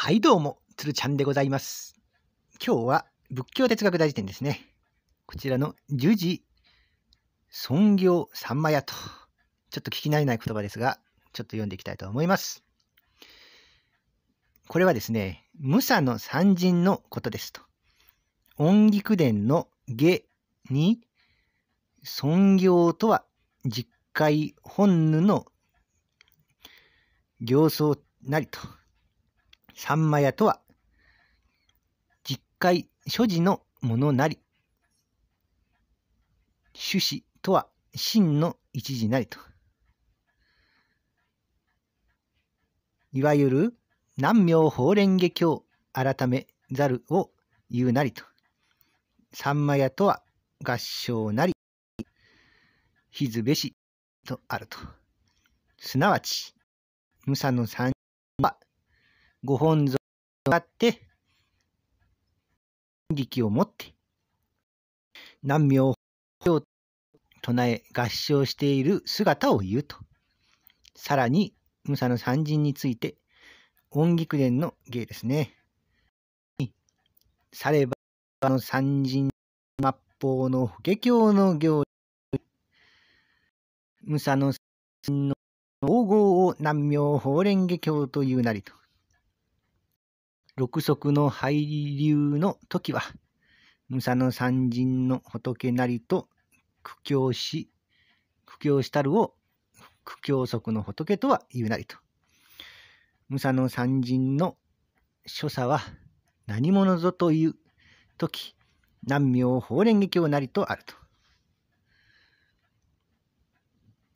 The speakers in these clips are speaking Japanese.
はいどうも、つるちゃんでございます。今日は仏教哲学大辞典ですね。こちらの十字尊行三枚屋と、ちょっと聞き慣れない言葉ですが、ちょっと読んでいきたいと思います。これはですね、無差の三人のことですと。音菊伝の下に、尊行とは実会本ぬの行僧なりと。三枚屋とは、実戒所持のものなり、種子とは真の一時なりと。いわゆる南明法蓮華経改めざるを言うなりと。三枚屋とは合唱なり、ひずべしとあると。すなわち、無差の三ご本尊があって、力を持って、南明法を唱え合唱している姿を言うと。さらに、武蔵の三人について、音菊伝の芸ですね。さればの三人末法の法華経の行武蔵の三人の黄金を南明法蓮華経というなりと。六足の廃流の時は、武蔵の三人の仏なりと苦境し、苦境したるを苦境足の仏とは言うなりと。武蔵の三人の所作は何者ぞという時、南明法蓮華経なりとあると。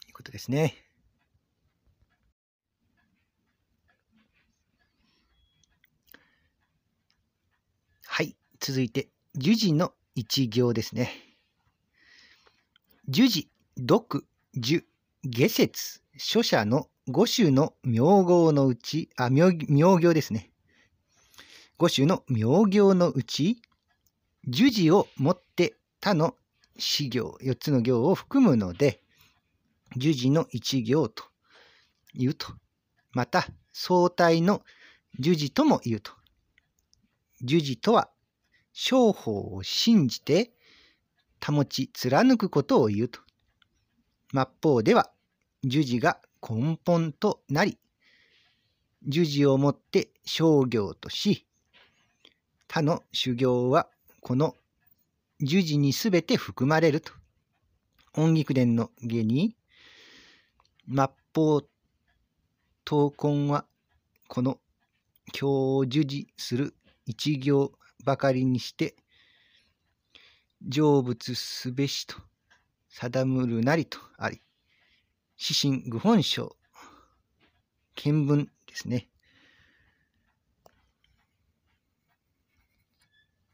いうことですね。続いて、樹字の一行ですね。樹字、読、樹、下節、書者の五種の名号のうち、あ、名名行ですね。五種の名行のうち、樹字を持って他の四行、四つの行を含むので、樹字の一行と言うと。また、相対の樹字とも言うと。樹字とは商法を信じて保ち貫くことを言うと。末法では、樹事が根本となり、樹事をもって商業とし、他の修行はこの樹事にすべて含まれると。音菊伝の下に、末法闘魂はこの教を授事する一行ばかりにして、成仏すべしと、定むるなりとあり、指針具本書見聞ですね。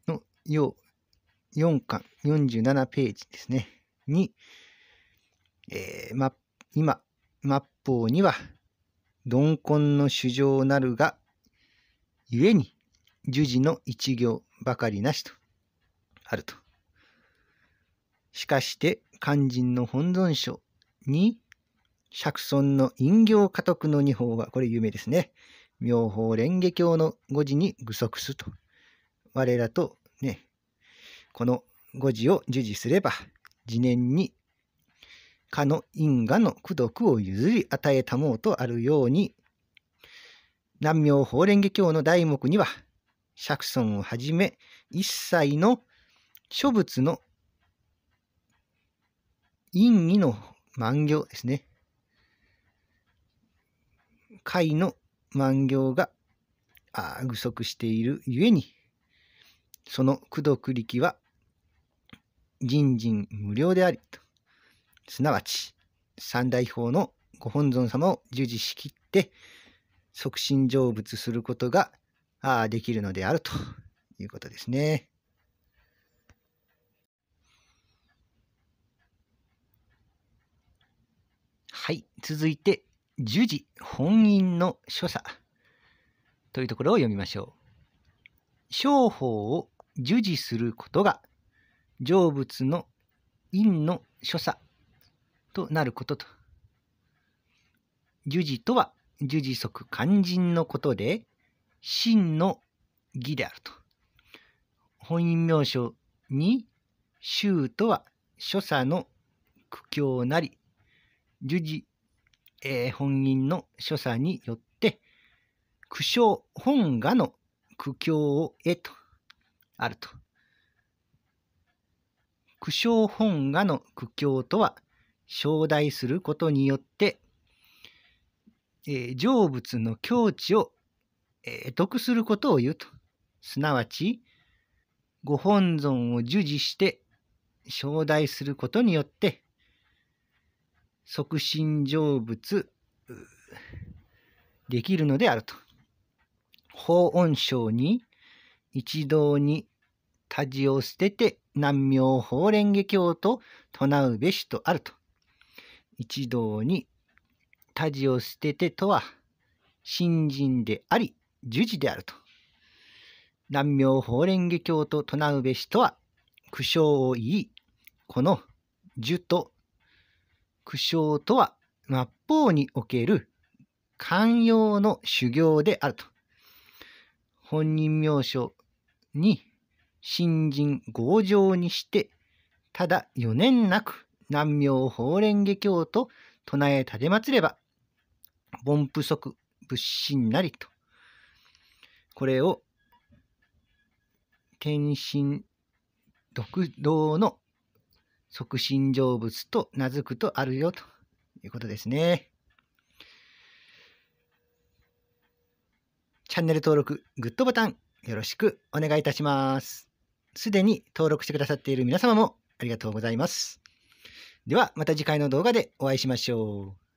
の、よう、4巻、47ページですね。に、えー、ま、今、末法には、鈍根の主張なるが、ゆえに、樹字の一行ばかりなしとあると。しかして肝心の本尊書に釈尊の陰行家督の二法はこれ有名ですね。妙法蓮華経の五字に具足すと。我らとね、この五字を授持すれば、次年にかの因果の功徳を譲り与えたもうとあるように、南明法蓮華経の題目には、釈尊をはじめ、一切の諸仏の陰義の万行ですね。会の万行が具足しているゆえに、その功徳力は人人無料でありと。すなわち、三大法のご本尊様を従事しきって、即身成仏することがあできるのであるということですね。はい、続いて、樹字本因の所作というところを読みましょう。商法を樹字することが、成仏の因の所作となることと。樹字とは、樹字即肝心のことで、真の義であると。本因名称に、衆とは所作の苦境なり、樹事、えー、本因の所作によって、苦笑本我の苦境を得と、あると。苦笑本我の苦境とは、招待することによって、えー、成仏の境地を得得することを言うと。すなわち、ご本尊を授事して招待することによって、即身成仏できるのであると。法音省に一同に多事を捨てて南明法蓮華経と唱うべしとあると。一同に多事を捨ててとは、信心であり、樹寺であると。南明法蓮華経と唱うべしとは、苦笑を言い、この呪と苦笑とは、末法における寛容の修行であると。本人名所に新人強情にして、ただ余念なく南明法蓮華経と唱え立てまつれば、凡不足仏心なりと。これを検診独道の促進成仏と名付くとあるよということですね。チャンネル登録、グッドボタンよろしくお願いいたします。すでに登録してくださっている皆様もありがとうございます。ではまた次回の動画でお会いしましょう。